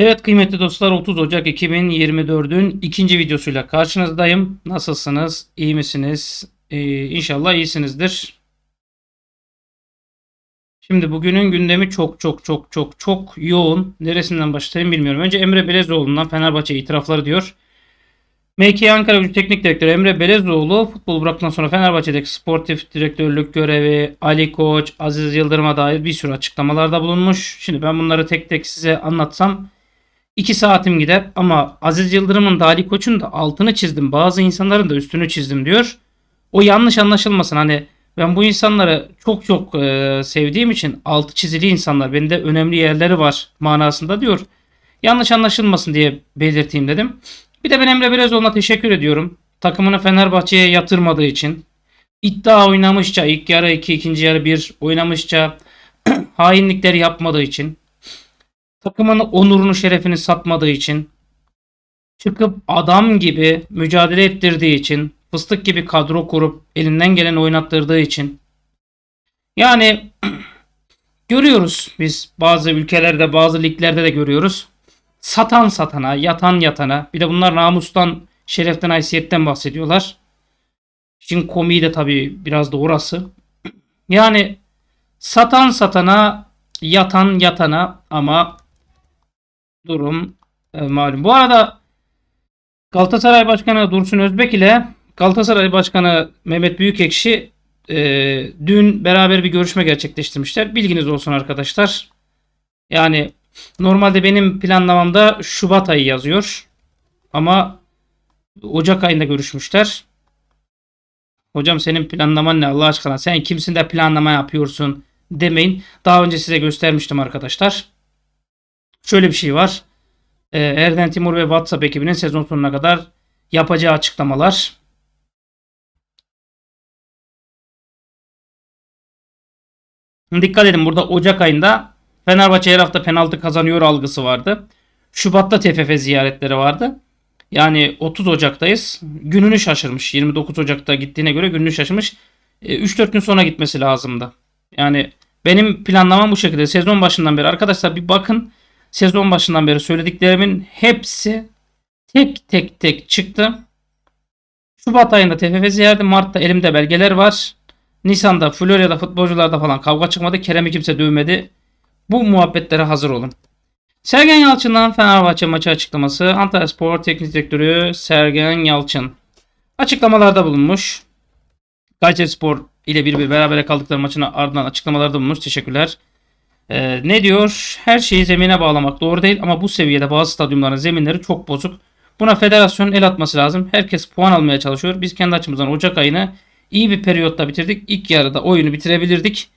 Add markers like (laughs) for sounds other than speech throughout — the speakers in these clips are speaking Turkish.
Evet kıymetli dostlar 30 Ocak 2024'ün ikinci videosuyla karşınızdayım. Nasılsınız? İyi misiniz? Ee, inşallah iyisinizdir. Şimdi bugünün gündemi çok çok çok çok çok yoğun. Neresinden başlayayım bilmiyorum. Önce Emre Belezoğlu'ndan Fenerbahçe itirafları diyor. MK Ankara Gücü Teknik Direktörü Emre Belezoğlu futbol bıraktıktan sonra Fenerbahçe'deki sportif direktörlük görevi, Ali Koç, Aziz Yıldırım'a dair bir sürü açıklamalarda bulunmuş. Şimdi ben bunları tek tek size anlatsam 2 saatim gider ama Aziz Yıldırım'ın da Ali Koç'un da altını çizdim. Bazı insanların da üstünü çizdim diyor. O yanlış anlaşılmasın. Hani ben bu insanları çok çok e, sevdiğim için altı çizili insanlar bende önemli yerleri var manasında diyor. Yanlış anlaşılmasın diye belirteyim dedim. Bir de ben Emre Belezoğlu'na teşekkür ediyorum. Takımını Fenerbahçe'ye yatırmadığı için. iddia oynamışça ilk yarı 2, iki, ikinci yarı 1 oynamışça (clears throat) hainlikler yapmadığı için takımın onurunu şerefini satmadığı için çıkıp adam gibi mücadele ettirdiği için fıstık gibi kadro kurup elinden geleni oynattırdığı için yani (clears throat) görüyoruz biz bazı ülkelerde bazı liglerde de görüyoruz satan satana yatan yatana bir de bunlar namustan şereften haysiyetten bahsediyorlar. şimdi komiği de tabii biraz da orası. (clears throat) Yani satan satana, yatan yatana ama durum e, malum. Bu arada Galatasaray Başkanı Dursun Özbek ile Galatasaray Başkanı Mehmet Büyükekşi e, dün beraber bir görüşme gerçekleştirmişler. Bilginiz olsun arkadaşlar. Yani normalde benim planlamamda Şubat ayı yazıyor. Ama Ocak ayında görüşmüşler. Hocam senin planlaman ne Allah aşkına? Sen kimsin de planlama yapıyorsun demeyin. Daha önce size göstermiştim arkadaşlar. Şöyle bir şey var. E, Erden Timur ve WhatsApp ekibinin sezon sonuna kadar yapacağı açıklamalar. Dikkat edin burada Ocak ayında Fenerbahçe her hafta penaltı kazanıyor algısı vardı. Şubat'ta TFF ziyaretleri vardı. Yani 30 Ocak'tayız. Gününü şaşırmış. 29 Ocak'ta gittiğine göre gününü şaşırmış. 3-4 ee, gün sonra gitmesi lazımdı. Yani benim planlamam bu şekilde. Sezon başından beri arkadaşlar bir bakın. Sezon başından beri söylediklerimin hepsi tek tek tek çıktı. Şubat ayında TFF ziyareti, Mart'ta elimde belgeler var. Nisan'da Florya'da futbolcularda falan kavga çıkmadı. Kerem'i kimse dövmedi. Bu muhabbetlere hazır olun. Sergen Yalçın'dan Fenerbahçe maçı açıklaması. Antalya Spor Teknik Direktörü Sergen Yalçın açıklamalarda bulunmuş. Kayseri Spor ile bir, bir berabere kaldıkları maçına ardından açıklamalarda bulunmuş. Teşekkürler. Ee, ne diyor? Her şeyi zemine bağlamak doğru değil ama bu seviyede bazı stadyumların zeminleri çok bozuk. Buna federasyonun el atması lazım. Herkes puan almaya çalışıyor. Biz kendi açımızdan Ocak ayını iyi bir periyotta bitirdik. İlk yarıda oyunu bitirebilirdik.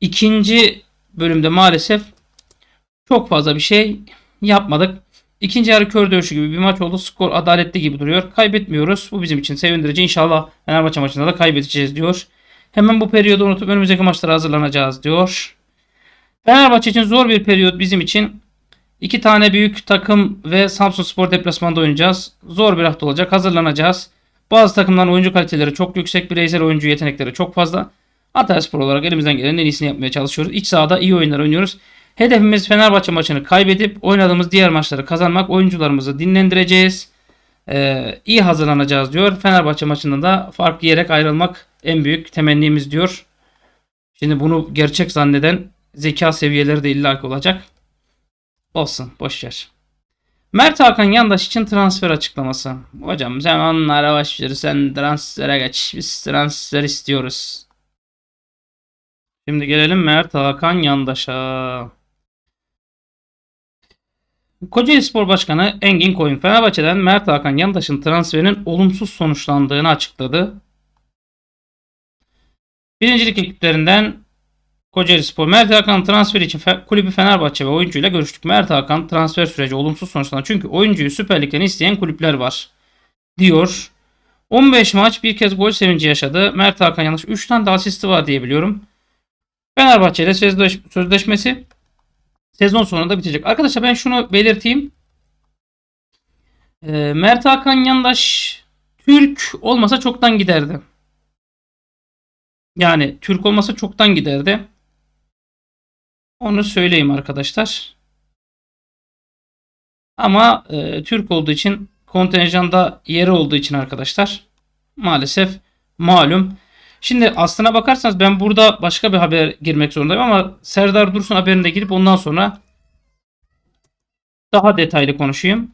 İkinci bölümde maalesef çok fazla bir şey yapmadık. İkinci yarı kör dövüşü gibi bir maç oldu. Skor adaletli gibi duruyor. Kaybetmiyoruz. Bu bizim için sevindirici. İnşallah Fenerbahçe maçında da kaybedeceğiz diyor. Hemen bu periyodu unutup önümüzdeki maçlara hazırlanacağız diyor. Fenerbahçe için zor bir periyot bizim için. İki tane büyük takım ve Samsun Spor deplasmanda oynayacağız. Zor bir hafta olacak. Hazırlanacağız. Bazı takımların oyuncu kaliteleri çok yüksek. Bireysel oyuncu yetenekleri çok fazla. Antalya Spor olarak elimizden gelen en iyisini yapmaya çalışıyoruz. İç sahada iyi oyunlar oynuyoruz. Hedefimiz Fenerbahçe maçını kaybedip oynadığımız diğer maçları kazanmak. Oyuncularımızı dinlendireceğiz. Ee, iyi hazırlanacağız diyor. Fenerbahçe maçında da fark yiyerek ayrılmak en büyük temennimiz diyor. Şimdi bunu gerçek zanneden Zeka seviyeleri de illaki olacak. Olsun boşver. Mert Hakan Yandaş için transfer açıklaması. Hocam sen onlara başlıyor? sen transfere geç. Biz transfer istiyoruz. Şimdi gelelim Mert Hakan Yandaş'a. Kocaeli Spor Başkanı Engin Koyun Fenerbahçe'den Mert Hakan Yandaş'ın transferinin olumsuz sonuçlandığını açıkladı. Birincilik ekiplerinden Kocaeli Spor. Mert Hakan transfer için fe kulübü Fenerbahçe ve oyuncuyla görüştük. Mert Hakan transfer süreci olumsuz sonuçlandı. Çünkü oyuncuyu Süper Lig'den isteyen kulüpler var. Diyor. 15 maç bir kez gol sevinci yaşadı. Mert Hakan yanlış 3 tane de asisti var diye biliyorum. Fenerbahçe ile sözleş sözleşmesi sezon sonunda bitecek. Arkadaşlar ben şunu belirteyim. Ee, Mert Hakan Yandaş Türk olmasa çoktan giderdi. Yani Türk olmasa çoktan giderdi. Onu söyleyeyim arkadaşlar. Ama e, Türk olduğu için kontenjanda yeri olduğu için arkadaşlar maalesef malum. Şimdi aslına bakarsanız ben burada başka bir haber girmek zorundayım ama Serdar Dursun haberine girip ondan sonra daha detaylı konuşayım.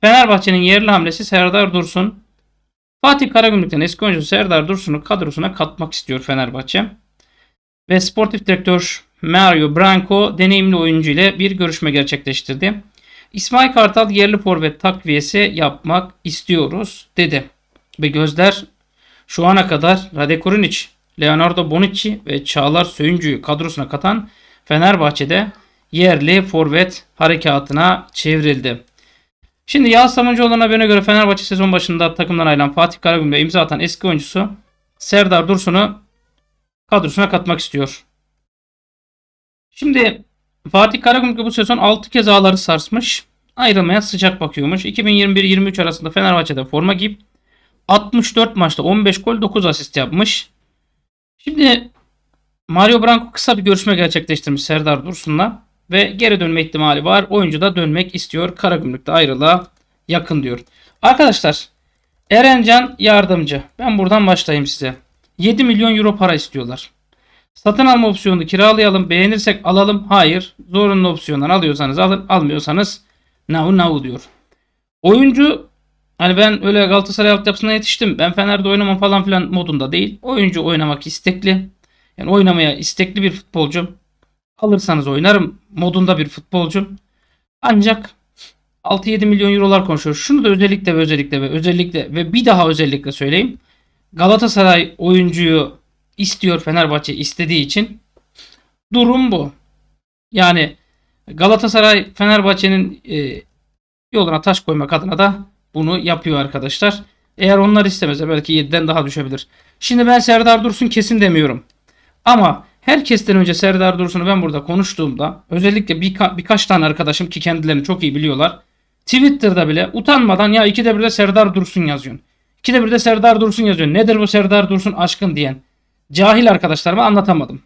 Fenerbahçe'nin yerli hamlesi Serdar Dursun. Fatih Karagümrük'ten eski oyuncu Serdar Dursun'u kadrosuna katmak istiyor Fenerbahçe. Ve sportif direktör Mario Branco deneyimli oyuncu ile bir görüşme gerçekleştirdi. İsmail Kartal yerli forvet takviyesi yapmak istiyoruz dedi. Ve gözler şu ana kadar Rade Kurunic, Leonardo Bonucci ve Çağlar Söyüncü'yü kadrosuna katan Fenerbahçe'de yerli forvet harekatına çevrildi. Şimdi Yağız Samuncuoğlu'nun haberine göre Fenerbahçe sezon başında takımdan ayrılan Fatih Karagümrük'e imza atan eski oyuncusu Serdar Dursun'u kadrosuna katmak istiyor. Şimdi Fatih Karagümrük bu sezon 6 kez ağları sarsmış. Ayrılmaya sıcak bakıyormuş. 2021-23 arasında Fenerbahçe'de forma giyip 64 maçta 15 gol 9 asist yapmış. Şimdi Mario Branco kısa bir görüşme gerçekleştirmiş Serdar Dursun'la ve geri dönme ihtimali var. Oyuncu da dönmek istiyor. Karagümrük'te ayrılığa yakın diyor. Arkadaşlar Erencan yardımcı. Ben buradan başlayayım size. 7 milyon euro para istiyorlar. Satın alma opsiyonu, kiralayalım. Beğenirsek alalım. Hayır. Zorunlu opsiyondan alıyorsanız alın. Almıyorsanız now now diyor. Oyuncu hani ben öyle Galatasaray altyapısına yetiştim. Ben Fener'de oynamam falan filan modunda değil. Oyuncu oynamak istekli. Yani oynamaya istekli bir futbolcu. Alırsanız oynarım modunda bir futbolcu. Ancak 6-7 milyon eurolar konuşuyor. Şunu da özellikle ve özellikle ve özellikle ve bir daha özellikle söyleyeyim. Galatasaray oyuncuyu istiyor Fenerbahçe istediği için. Durum bu. Yani Galatasaray Fenerbahçe'nin e, yoluna taş koymak adına da bunu yapıyor arkadaşlar. Eğer onlar istemezse belki 7'den daha düşebilir. Şimdi ben Serdar Dursun kesin demiyorum. Ama herkesten önce Serdar Dursun'u ben burada konuştuğumda özellikle birka birkaç tane arkadaşım ki kendilerini çok iyi biliyorlar. Twitter'da bile utanmadan ya ikide bir de Serdar Dursun yazıyorsun. İkide bir de Serdar Dursun yazıyorsun. Nedir bu Serdar Dursun aşkın diyen. Cahil arkadaşlarıma anlatamadım.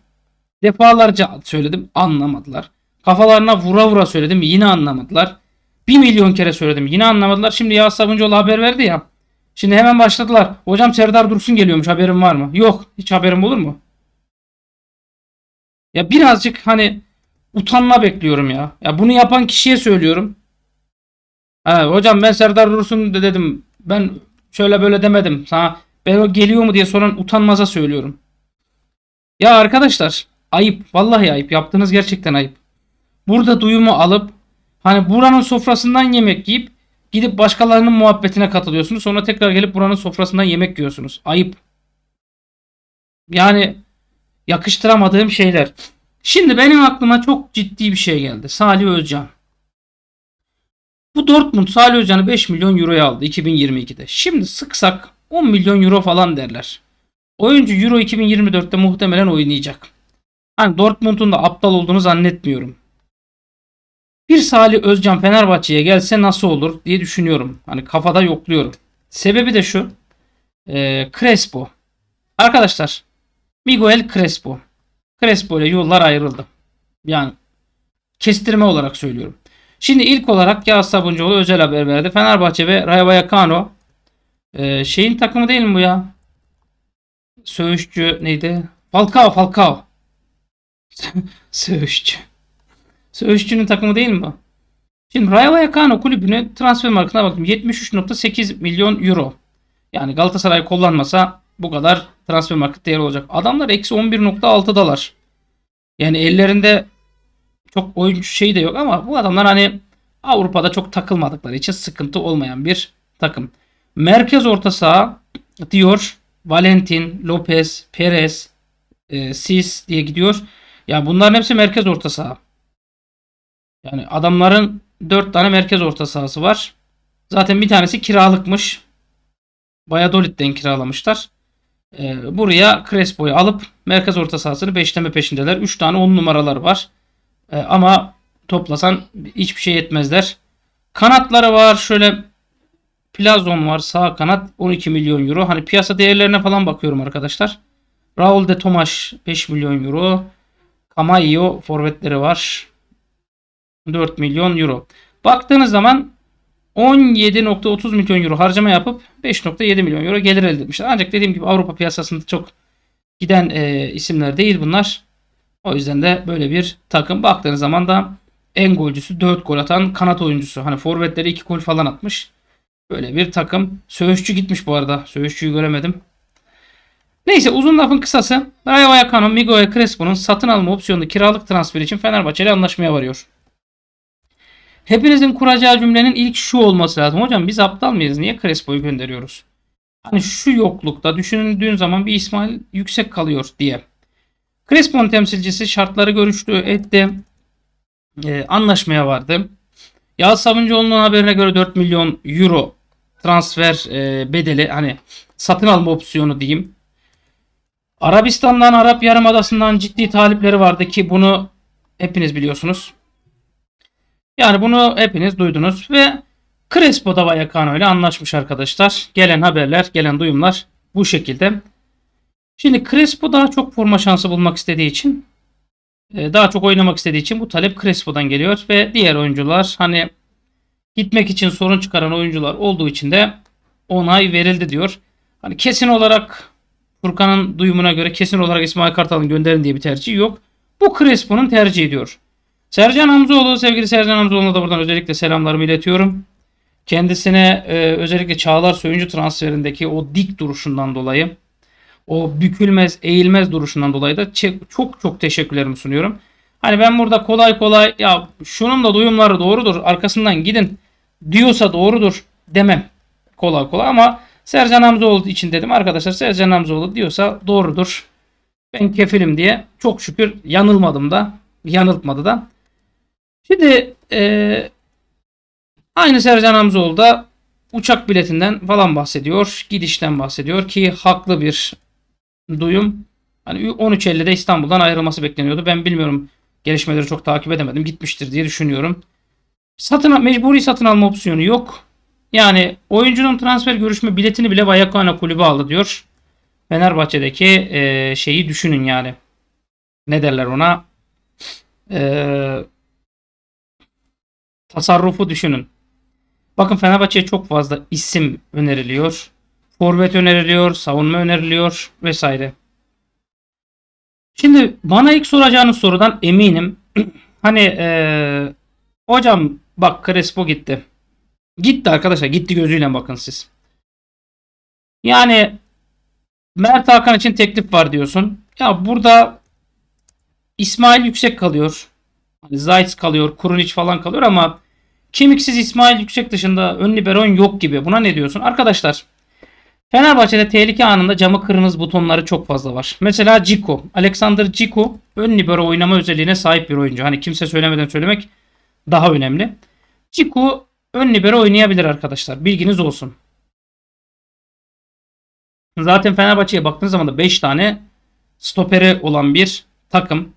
Defalarca söyledim anlamadılar. Kafalarına vura vura söyledim yine anlamadılar. Bir milyon kere söyledim yine anlamadılar. Şimdi Yağız Sabuncuoğlu haber verdi ya. Şimdi hemen başladılar. Hocam Serdar Dursun geliyormuş haberin var mı? Yok hiç haberim olur mu? Ya birazcık hani utanma bekliyorum ya. Ya bunu yapan kişiye söylüyorum. Ha, hocam ben Serdar Dursun de dedim. Ben şöyle böyle demedim. Sana ben o geliyor mu diye soran utanmaza söylüyorum. Ya arkadaşlar ayıp vallahi ayıp yaptığınız gerçekten ayıp. Burada duyumu alıp hani buranın sofrasından yemek yiyip gidip başkalarının muhabbetine katılıyorsunuz. Sonra tekrar gelip buranın sofrasından yemek yiyorsunuz. Ayıp. Yani yakıştıramadığım şeyler. Şimdi benim aklıma çok ciddi bir şey geldi. Salih Özcan. Bu Dortmund Salih Özcan'ı 5 milyon euroya aldı 2022'de. Şimdi sıksak 10 milyon euro falan derler. Oyuncu Euro 2024'te muhtemelen oynayacak. Hani Dortmund'un da aptal olduğunu zannetmiyorum. Bir Salih Özcan Fenerbahçe'ye gelse nasıl olur diye düşünüyorum. Hani kafada yokluyorum. Sebebi de şu. E, Crespo. Arkadaşlar Miguel Crespo. Crespo ile yollar ayrıldı. Yani kestirme olarak söylüyorum. Şimdi ilk olarak Yağız Sabuncuoğlu özel haber verdi. Fenerbahçe ve Rayo Vallecano e, şeyin takımı değil mi bu ya? söğüşçü neydi? Falcao Falcao. (laughs) söğüşçü. Söğüşçünün takımı değil mi Şimdi Rayo Vallecano kulübünün transfer markına baktım. 73.8 milyon euro. Yani Galatasaray kullanmasa bu kadar transfer market değeri olacak. Adamlar eksi 11.6'dalar. Yani ellerinde çok oyuncu şeyi de yok ama bu adamlar hani Avrupa'da çok takılmadıkları için sıkıntı olmayan bir takım. Merkez orta saha diyor Valentin, Lopez, Perez, e, Sis diye gidiyor. Ya bunların hepsi merkez orta saha. Yani adamların 4 tane merkez orta sahası var. Zaten bir tanesi kiralıkmış. Valladolid'den kiralamışlar. E, buraya Crespo'yu alıp merkez orta sahasını beşleme peşindeler. 3 tane 10 numaralar var. E, ama toplasan hiçbir şey yetmezler. Kanatları var. Şöyle Plazon var sağ kanat 12 milyon euro. Hani piyasa değerlerine falan bakıyorum arkadaşlar. Raul de Tomaş 5 milyon euro. Camayo forvetleri var. 4 milyon euro. Baktığınız zaman 17.30 milyon euro harcama yapıp 5.7 milyon euro gelir elde etmişler. Ancak dediğim gibi Avrupa piyasasında çok giden e, isimler değil bunlar. O yüzden de böyle bir takım. Baktığınız zaman da en golcüsü 4 gol atan kanat oyuncusu. Hani forvetleri 2 gol falan atmış. Böyle bir takım. Söğüşçü gitmiş bu arada. Söğüşçüyü göremedim. Neyse uzun lafın kısası. Rayo Vallecano, Miguel Crespo'nun satın alma opsiyonu kiralık transfer için Fenerbahçe ile anlaşmaya varıyor. Hepinizin kuracağı cümlenin ilk şu olması lazım. Hocam biz aptal mıyız? Niye Crespo'yu gönderiyoruz? Hani şu yoklukta düşünüldüğün zaman bir İsmail yüksek kalıyor diye. Crespo'nun temsilcisi şartları görüştü, etti. E, anlaşmaya vardı. Yağız Sabuncuoğlu'nun haberine göre 4 milyon euro transfer e, bedeli hani satın alma opsiyonu diyeyim. Arabistan'dan Arap Yarımadası'ndan ciddi talipleri vardı ki bunu hepiniz biliyorsunuz. Yani bunu hepiniz duydunuz ve Crespo da Vallecano ile anlaşmış arkadaşlar. Gelen haberler, gelen duyumlar bu şekilde. Şimdi Crespo daha çok forma şansı bulmak istediği için e, daha çok oynamak istediği için bu talep Crespo'dan geliyor ve diğer oyuncular hani gitmek için sorun çıkaran oyuncular olduğu için de onay verildi diyor. Hani kesin olarak Furkan'ın duyumuna göre kesin olarak İsmail Kartal'ın gönderin diye bir tercih yok. Bu Crespo'nun tercihi diyor. Sercan Hamzoğlu, sevgili Sercan Hamzoğlu'na da buradan özellikle selamlarımı iletiyorum. Kendisine e, özellikle Çağlar Söyüncü transferindeki o dik duruşundan dolayı, o bükülmez, eğilmez duruşundan dolayı da çok çok teşekkürlerimi sunuyorum. Hani ben burada kolay kolay ya şunun da duyumları doğrudur arkasından gidin diyorsa doğrudur demem kolay kolay ama Sercan Hamzoğlu için dedim arkadaşlar Sercan Hamzoğlu diyorsa doğrudur. Ben kefilim diye çok şükür yanılmadım da yanıltmadı da. Şimdi e, aynı Sercan Hamzoğlu da uçak biletinden falan bahsediyor. Gidişten bahsediyor ki haklı bir duyum. Hani 13.50'de İstanbul'dan ayrılması bekleniyordu. Ben bilmiyorum gelişmeleri çok takip edemedim. Gitmiştir diye düşünüyorum. Satın mecburi satın alma opsiyonu yok. Yani oyuncunun transfer görüşme biletini bile Bayakana kulübü aldı diyor. Fenerbahçe'deki e, şeyi düşünün yani. Ne derler ona? E, tasarrufu düşünün. Bakın Fenerbahçe'ye çok fazla isim öneriliyor. Forvet öneriliyor, savunma öneriliyor vesaire. Şimdi bana ilk soracağınız sorudan eminim. (clears throat) hani ee, hocam bak Crespo gitti. Gitti arkadaşlar. Gitti gözüyle bakın siz. Yani Mert Hakan için teklif var diyorsun. Ya burada İsmail yüksek kalıyor. Hani Zayt kalıyor. Kurunic falan kalıyor ama kemiksiz İsmail yüksek dışında ön liberon yok gibi. Buna ne diyorsun? Arkadaşlar Fenerbahçe'de tehlike anında camı kırınız butonları çok fazla var. Mesela Ciko. Alexander Ciko ön libero oynama özelliğine sahip bir oyuncu. Hani kimse söylemeden söylemek daha önemli. Ciko ön libero oynayabilir arkadaşlar. Bilginiz olsun. Zaten Fenerbahçe'ye baktığınız zaman da 5 tane stopere olan bir takım.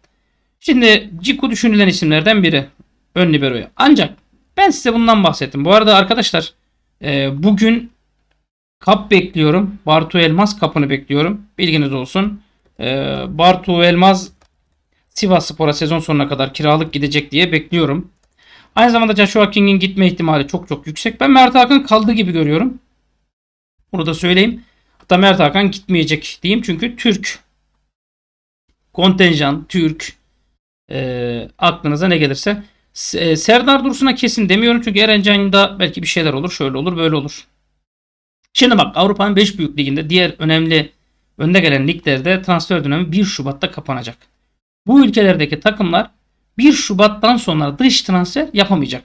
Şimdi Ciku düşünülen isimlerden biri. Ön libero'ya. Ancak ben size bundan bahsettim. Bu arada arkadaşlar e, bugün Kap bekliyorum. Bartu Elmas kapını bekliyorum. Bilginiz olsun. Ee, Bartu Elmas Sivas Spor'a sezon sonuna kadar kiralık gidecek diye bekliyorum. Aynı zamanda Joshua King'in gitme ihtimali çok çok yüksek. Ben Mert Hakan kaldı gibi görüyorum. Bunu da söyleyeyim. Hatta Mert Hakan gitmeyecek diyeyim çünkü Türk. Kontenjan, Türk. E, aklınıza ne gelirse. E, Serdar Dursun'a kesin demiyorum çünkü Erencan'da belki bir şeyler olur. Şöyle olur böyle olur. Şimdi bak Avrupa'nın 5 büyük liginde diğer önemli önde gelen liglerde transfer dönemi 1 Şubat'ta kapanacak. Bu ülkelerdeki takımlar 1 Şubat'tan sonra dış transfer yapamayacak.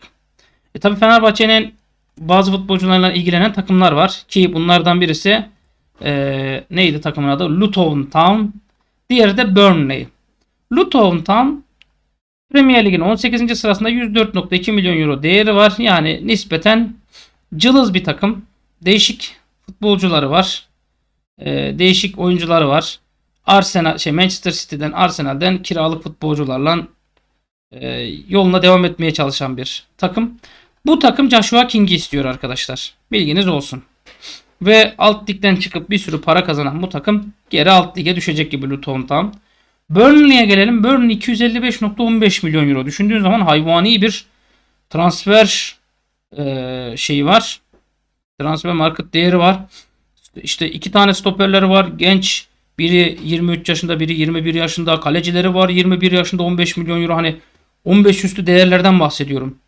E tabi Fenerbahçe'nin bazı futbolcularla ilgilenen takımlar var ki bunlardan birisi e, neydi takımın adı? Luton Town. Diğeri de Burnley. Luton Town Premier Lig'in 18. sırasında 104.2 milyon euro değeri var. Yani nispeten cılız bir takım. Değişik futbolcuları var. E, değişik oyuncuları var. Arsenal, şey Manchester City'den, Arsenal'den kiralık futbolcularla e, yoluna devam etmeye çalışan bir takım. Bu takım Joshua King'i istiyor arkadaşlar. Bilginiz olsun. Ve alt ligden çıkıp bir sürü para kazanan bu takım geri alt lige düşecek gibi Luton Town. Burnley'e gelelim. Burnley 255.15 milyon euro. Düşündüğün zaman hayvani bir transfer e, şeyi var. Transfer market değeri var. İşte iki tane stoperleri var. Genç biri 23 yaşında biri 21 yaşında. Kalecileri var 21 yaşında 15 milyon euro. Hani 15 üstü değerlerden bahsediyorum.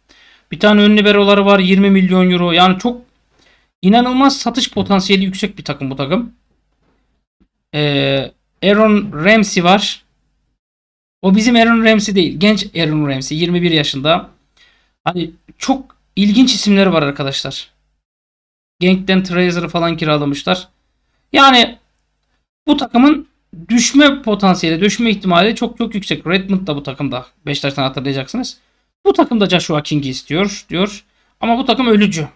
Bir tane ön liberoları var 20 milyon euro. Yani çok inanılmaz satış potansiyeli yüksek bir takım bu takım. Ee, Aaron Ramsey var. O bizim Aaron Ramsey değil. Genç Aaron Ramsey 21 yaşında. Hani çok ilginç isimleri var arkadaşlar. Genk'ten Trazer'ı falan kiralamışlar. Yani bu takımın düşme potansiyeli, düşme ihtimali çok çok yüksek. Redmond da bu takımda. Beşiktaş'tan hatırlayacaksınız. Bu takımda Joshua King'i istiyor diyor. Ama bu takım ölücü.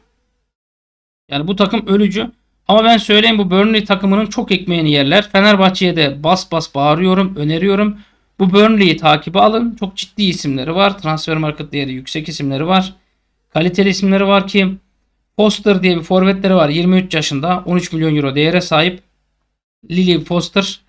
Yani bu takım ölücü. Ama ben söyleyeyim bu Burnley takımının çok ekmeğini yerler. Fenerbahçe'ye de bas bas bağırıyorum, öneriyorum. Bu Burnley'i takibe alın. Çok ciddi isimleri var. Transfer market değeri yüksek isimleri var. Kaliteli isimleri var ki Foster diye bir forvetleri var. 23 yaşında 13 milyon euro değere sahip. Lily Foster.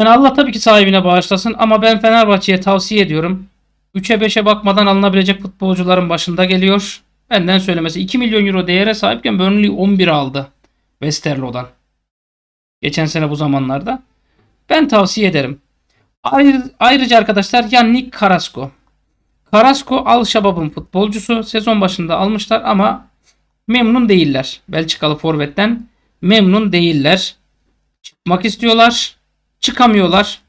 Yani Allah tabii ki sahibine bağışlasın ama ben Fenerbahçe'ye tavsiye ediyorum. 3'e 5'e bakmadan alınabilecek futbolcuların başında geliyor. Benden söylemesi 2 milyon euro değere sahipken Burnley 11 aldı Westerlo'dan. Geçen sene bu zamanlarda. Ben tavsiye ederim. Ayrı, ayrıca arkadaşlar Nick Carrasco. Carrasco Al-Shabab'ın futbolcusu. Sezon başında almışlar ama memnun değiller. Belçikalı forvetten memnun değiller. Çıkmak istiyorlar. Çıkamıyorlar.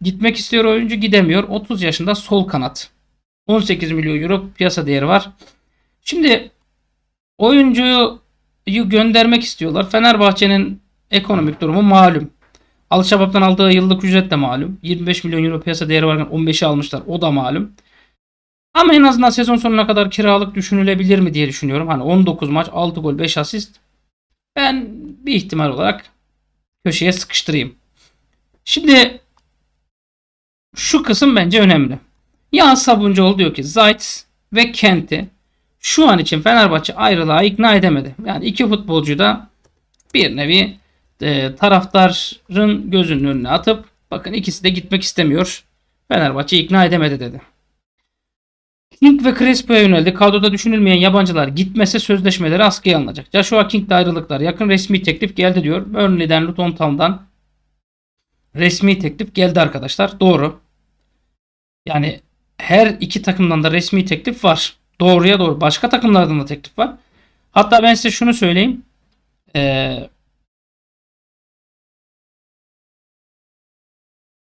Gitmek istiyor oyuncu gidemiyor. 30 yaşında sol kanat. 18 milyon euro piyasa değeri var. Şimdi oyuncuyu göndermek istiyorlar. Fenerbahçe'nin ekonomik durumu malum. Al-Şabab'dan aldığı yıllık ücret de malum. 25 milyon euro piyasa değeri varken 15'i almışlar. O da malum. Ama en azından sezon sonuna kadar kiralık düşünülebilir mi diye düşünüyorum. Hani 19 maç 6 gol 5 asist. Ben bir ihtimal olarak köşeye sıkıştırayım. Şimdi şu kısım bence önemli. Ya Sabuncuoğlu diyor ki Zayt ve Kent'i şu an için Fenerbahçe ayrılığa ikna edemedi. Yani iki futbolcu da bir nevi e, taraftarın gözünün önüne atıp bakın ikisi de gitmek istemiyor. Fenerbahçe ikna edemedi dedi. King ve Crespo'ya yöneldi. Kadroda düşünülmeyen yabancılar gitmese sözleşmeleri askıya alınacak. Joshua King'de ayrılıklar. Yakın resmi teklif geldi diyor. Burnley'den Luton Town'dan resmi teklif geldi arkadaşlar. Doğru. Yani her iki takımdan da resmi teklif var. Doğruya doğru. Başka takımlardan da teklif var. Hatta ben size şunu söyleyeyim. Ee,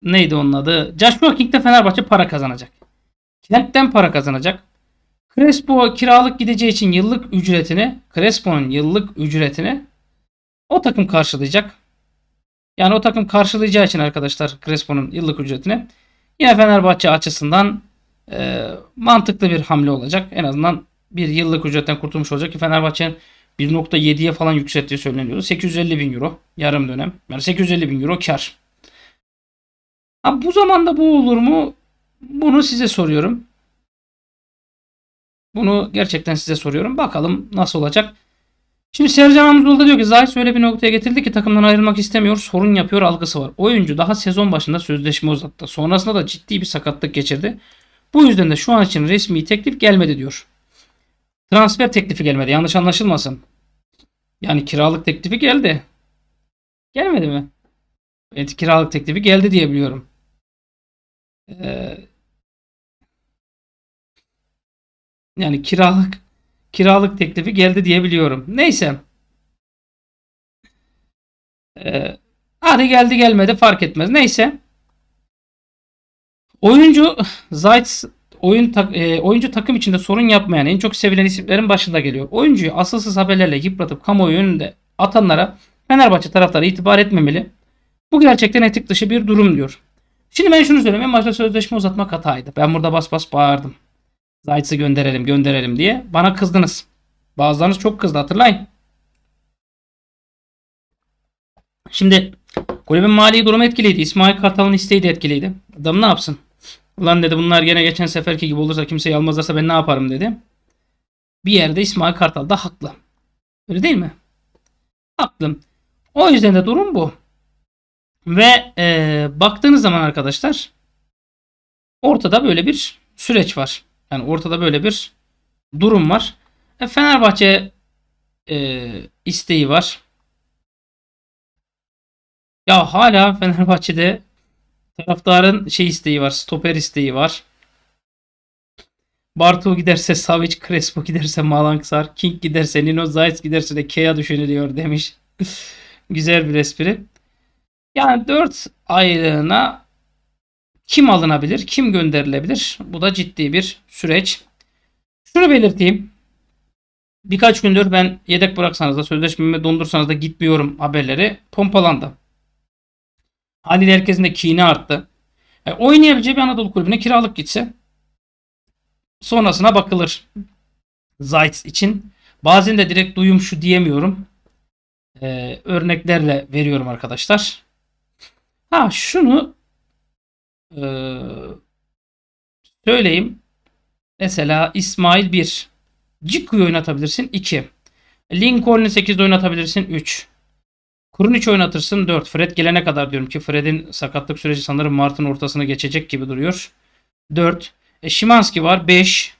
neydi onun adı? Joshua King'de Fenerbahçe para kazanacak. Kentten para kazanacak. Crespo kiralık gideceği için yıllık ücretini, Crespo'nun yıllık ücretini o takım karşılayacak. Yani o takım karşılayacağı için arkadaşlar Crespo'nun yıllık ücretini yine Fenerbahçe açısından e, mantıklı bir hamle olacak. En azından bir yıllık ücretten kurtulmuş olacak ki Fenerbahçe'nin 1.7'ye falan yükselttiği söyleniyor. 850 bin euro yarım dönem. Yani 850 bin euro kar. Ha, bu zamanda bu olur mu? Bunu size soruyorum. Bunu gerçekten size soruyorum. Bakalım nasıl olacak. Şimdi Sercan Hamzoğlu da diyor ki Zahit öyle bir noktaya getirdi ki takımdan ayrılmak istemiyor. Sorun yapıyor algısı var. Oyuncu daha sezon başında sözleşme uzattı. Sonrasında da ciddi bir sakatlık geçirdi. Bu yüzden de şu an için resmi teklif gelmedi diyor. Transfer teklifi gelmedi. Yanlış anlaşılmasın. Yani kiralık teklifi geldi. Gelmedi mi? Evet kiralık teklifi geldi diye biliyorum e, yani kiralık kiralık teklifi geldi diyebiliyorum. Neyse. E, ee, hadi geldi gelmedi fark etmez. Neyse. Oyuncu Zayt oyun tak, e, oyuncu takım içinde sorun yapmayan en çok sevilen isimlerin başında geliyor. Oyuncuyu asılsız haberlerle yıpratıp kamuoyu önünde atanlara Fenerbahçe taraftarı itibar etmemeli. Bu gerçekten etik dışı bir durum diyor. Şimdi ben şunu söyleyeyim. En başta sözleşme uzatmak hataydı. Ben burada bas bas bağırdım. Zayt'sı gönderelim gönderelim diye. Bana kızdınız. Bazılarınız çok kızdı hatırlayın. Şimdi kulübün mali durumu etkiliydi. İsmail Kartal'ın isteği de etkiliydi. Adam ne yapsın? Ulan dedi bunlar gene geçen seferki gibi olursa kimseyi almazlarsa ben ne yaparım dedi. Bir yerde İsmail Kartal da haklı. Öyle değil mi? Haklı. O yüzden de durum bu. Ve e, baktığınız zaman arkadaşlar ortada böyle bir süreç var. Yani ortada böyle bir durum var. E, Fenerbahçe e, isteği var. Ya hala Fenerbahçe'de taraftarın şey isteği var. Stoper isteği var. Bartu giderse Savic, Crespo giderse Malangsar, King giderse Nino Zayt giderse de Kea düşünülüyor demiş. (laughs) Güzel bir espri. Yani 4 aylığına kim alınabilir, kim gönderilebilir? Bu da ciddi bir süreç. Şunu belirteyim. Birkaç gündür ben yedek bıraksanız da sözleşmemi dondursanız da gitmiyorum haberleri pompalandı. Haliyle herkesin de kini arttı. E, oynayabileceği bir Anadolu kulübüne kiralık gitse sonrasına bakılır. Zayt için. Bazen de direkt duyum şu diyemiyorum. E, örneklerle veriyorum arkadaşlar. Ha şunu e, söyleyeyim. Mesela İsmail 1. Ciku'yu oynatabilirsin 2. Lincoln'u 8'de oynatabilirsin 3. Krunic oynatırsın 4. Fred gelene kadar diyorum ki Fred'in sakatlık süreci sanırım Mart'ın ortasına geçecek gibi duruyor. 4. E, Şimanski var 5.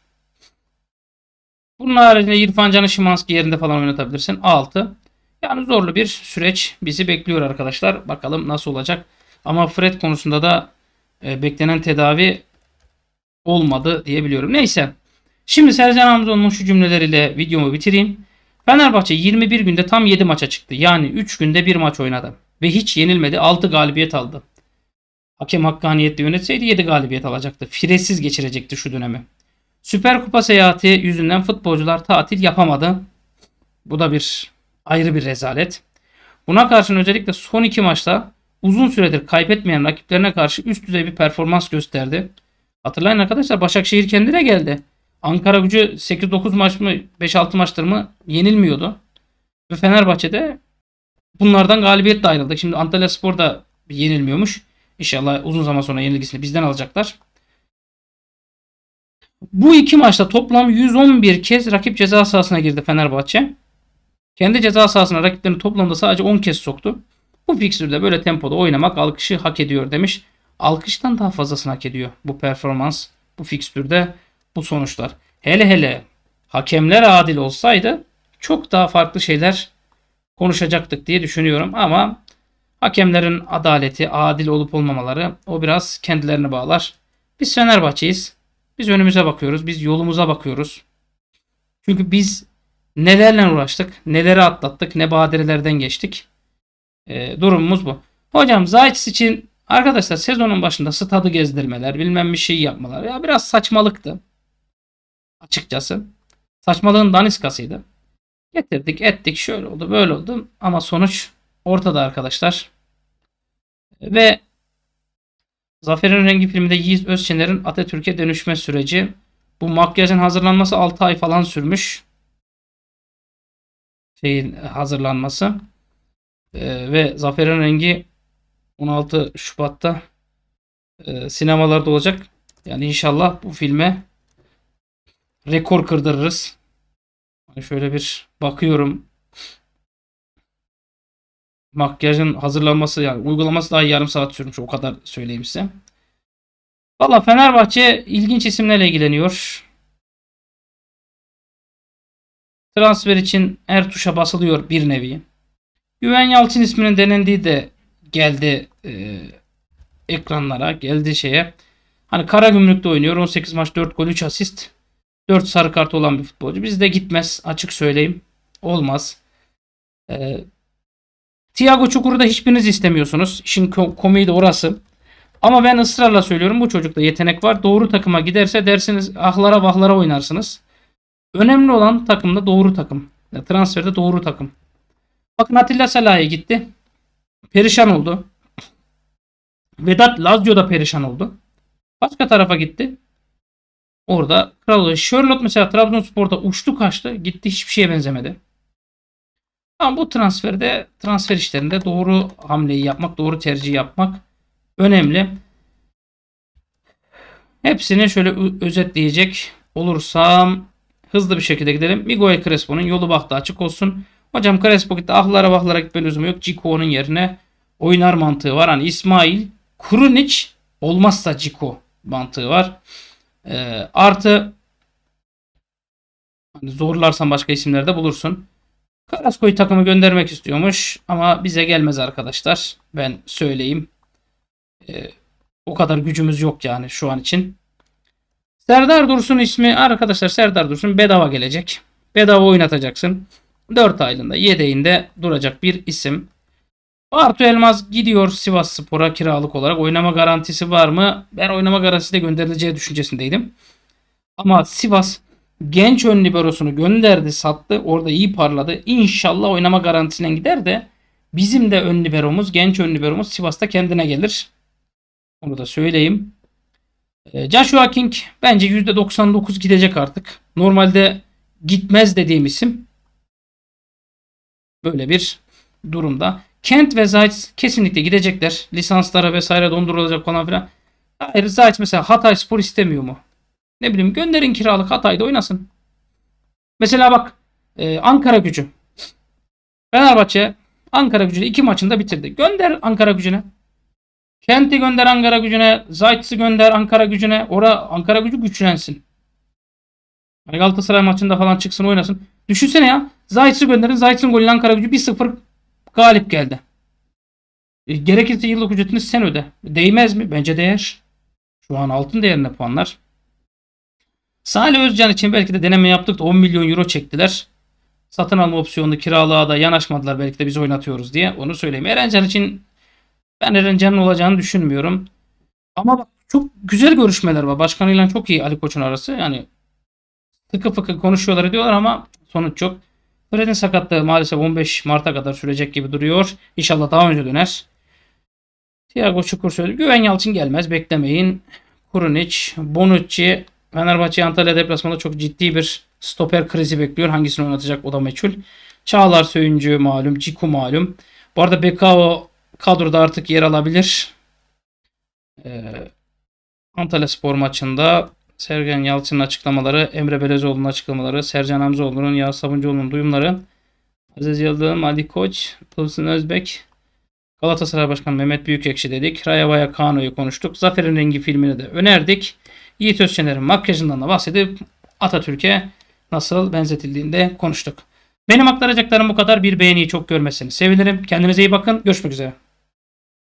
Bunun haricinde İrfan Can'ı Şimanski yerinde falan oynatabilirsin. 6. Yani zorlu bir süreç bizi bekliyor arkadaşlar. Bakalım nasıl olacak. Ama Fred konusunda da e, beklenen tedavi olmadı diyebiliyorum. Neyse. Şimdi Sercan Hamzoğlu'nun şu cümleleriyle videomu bitireyim. Fenerbahçe 21 günde tam 7 maça çıktı. Yani 3 günde 1 maç oynadı. Ve hiç yenilmedi. 6 galibiyet aldı. Hakem hakkaniyetle yönetseydi 7 galibiyet alacaktı. Firesiz geçirecekti şu dönemi. Süper Kupa seyahati yüzünden futbolcular tatil yapamadı. Bu da bir ayrı bir rezalet. Buna karşın özellikle son iki maçta uzun süredir kaybetmeyen rakiplerine karşı üst düzey bir performans gösterdi. Hatırlayın arkadaşlar Başakşehir kendine geldi. Ankara gücü 8-9 maç mı 5-6 maçtır mı yenilmiyordu. Ve Fenerbahçe'de bunlardan galibiyet de ayrıldık. Şimdi Antalya Spor da yenilmiyormuş. İnşallah uzun zaman sonra yenilgisini bizden alacaklar. Bu iki maçta toplam 111 kez rakip ceza sahasına girdi Fenerbahçe. Kendi ceza sahasına rakiplerini toplamda sadece 10 kez soktu. Bu fikstürde böyle tempoda oynamak alkışı hak ediyor demiş. Alkıştan daha fazlasını hak ediyor bu performans, bu fikstürde bu sonuçlar. Hele hele hakemler adil olsaydı çok daha farklı şeyler konuşacaktık diye düşünüyorum ama hakemlerin adaleti, adil olup olmamaları o biraz kendilerini bağlar. Biz Fenerbahçe'yiz. Biz önümüze bakıyoruz. Biz yolumuza bakıyoruz. Çünkü biz nelerle uğraştık, neleri atlattık, ne badirelerden geçtik e, durumumuz bu. Hocam Zaytis için arkadaşlar sezonun başında stadı gezdirmeler bilmem bir şey yapmalar ya biraz saçmalıktı. Açıkçası. Saçmalığın daniskasıydı. Getirdik ettik şöyle oldu böyle oldu ama sonuç ortada arkadaşlar. Ve Zafer'in Rengi filminde Yiğit Özçener'in Atatürk'e dönüşme süreci. Bu makyajın hazırlanması 6 ay falan sürmüş. Şeyin e, hazırlanması. Ee, ve Zafer'in rengi 16 Şubat'ta e, sinemalarda olacak. Yani inşallah bu filme rekor kırdırırız. Hani şöyle bir bakıyorum. Makyajın hazırlanması yani uygulaması daha yarım saat sürmüş o kadar söyleyeyim size. Valla Fenerbahçe ilginç isimlerle ilgileniyor. Transfer için her tuşa basılıyor bir nevi. Güven Yalçın isminin denendiği de geldi e, ekranlara, geldi şeye. Hani Kara Karagümrük'te oynuyor. 18 maç 4 gol 3 asist. 4 sarı kart olan bir futbolcu. Bizde gitmez. Açık söyleyeyim. Olmaz. E, Tiago Çukur'u da hiçbiriniz istemiyorsunuz. İşin komiği de orası. Ama ben ısrarla söylüyorum bu çocukta yetenek var. Doğru takıma giderse dersiniz ahlara vahlara oynarsınız. Önemli olan takımda doğru takım. Transferde doğru takım. Bakın Atilla Salah'a gitti. Perişan oldu. Vedat Lazio da perişan oldu. Başka tarafa gitti. Orada kral oluyor. Charlotte mesela Trabzonspor'da uçtu kaçtı. Gitti hiçbir şeye benzemedi. Ama bu transferde transfer işlerinde doğru hamleyi yapmak, doğru tercih yapmak önemli. Hepsini şöyle özetleyecek olursam hızlı bir şekilde gidelim. Miguel Crespo'nun yolu bahtı açık olsun. Hocam Crespo gitti. Ahlara bahlara gitme lüzumu yok. Ciko'nun yerine oynar mantığı var. Hani İsmail Kurunic olmazsa Ciko mantığı var. E, artı hani zorlarsan başka isimlerde bulursun. Karaskoy takımı göndermek istiyormuş ama bize gelmez arkadaşlar. Ben söyleyeyim. E, o kadar gücümüz yok yani şu an için. Serdar Dursun ismi arkadaşlar Serdar Dursun bedava gelecek. Bedava oynatacaksın. 4 aylığında yedeğinde duracak bir isim. Bartu Elmaz gidiyor Sivas Spor'a kiralık olarak. Oynama garantisi var mı? Ben oynama garantisi de gönderileceği düşüncesindeydim. Ama Sivas genç ön liberosunu gönderdi, sattı. Orada iyi parladı. İnşallah oynama garantisine gider de bizim de ön liberomuz, genç ön liberomuz Sivas'ta kendine gelir. Onu da söyleyeyim. Ee, Joshua King bence %99 gidecek artık. Normalde gitmez dediğim isim. Böyle bir durumda. Kent ve Zayt kesinlikle gidecekler. Lisanslara vesaire dondurulacak falan filan. Hayır Zayt mesela Hatay Spor istemiyor mu? Ne bileyim gönderin kiralık Hatay'da oynasın. Mesela bak e, Ankara gücü. Fenerbahçe Ankara gücü iki maçında bitirdi. Gönder Ankara gücüne. Kent'i gönder Ankara gücüne. Zayt'sı gönder Ankara gücüne. orada Ankara gücü güçlensin. Hani Galatasaray maçında falan çıksın oynasın. Düşünsene ya. Zayt'sı gönderin. Zayt'sın golü Ankara gücü 1-0 galip geldi. E, gerekirse yıllık ücretini sen öde. Değmez mi? Bence değer. Şu an altın değerinde puanlar. Salih Özcan için belki de deneme yaptık da 10 milyon euro çektiler. Satın alma opsiyonu kiralığa da yanaşmadılar belki de biz oynatıyoruz diye. Onu söyleyeyim. Erencan için ben Erencan'ın olacağını düşünmüyorum. Ama bak çok güzel görüşmeler var. Başkanıyla çok iyi Ali Koç'un arası. Yani tıkı fıkı konuşuyorlar diyorlar ama sonuç yok. Fred'in sakatlığı maalesef 15 Mart'a kadar sürecek gibi duruyor. İnşallah daha önce döner. Thiago Çukur söyledi. Güven Yalçın gelmez. Beklemeyin. Kurunic, Bonucci, Fenerbahçe Antalya deplasmanda çok ciddi bir stoper krizi bekliyor. Hangisini oynatacak o da meçhul. Çağlar Söyüncü malum. Ciku malum. Bu arada Bekao kadroda artık yer alabilir. Ee, Antalya Spor maçında Sergen Yalçın'ın açıklamaları, Emre Belezoğlu'nun açıklamaları, Sercan Hamzoğlu'nun, Yağız Sabuncuoğlu'nun duyumları, Aziz Yıldırım, Ali Koç, Tılsın Özbek, Galatasaray Başkanı Mehmet Büyükekşi dedik. Rayavaya Kano'yu konuştuk. Zafer'in Rengi filmini de önerdik. Yiğit Özçener'in makyajından da bahsedip Atatürk'e nasıl benzetildiğinde konuştuk. Benim aktaracaklarım bu kadar. Bir beğeniyi çok görmesini sevinirim. Kendinize iyi bakın. Görüşmek üzere.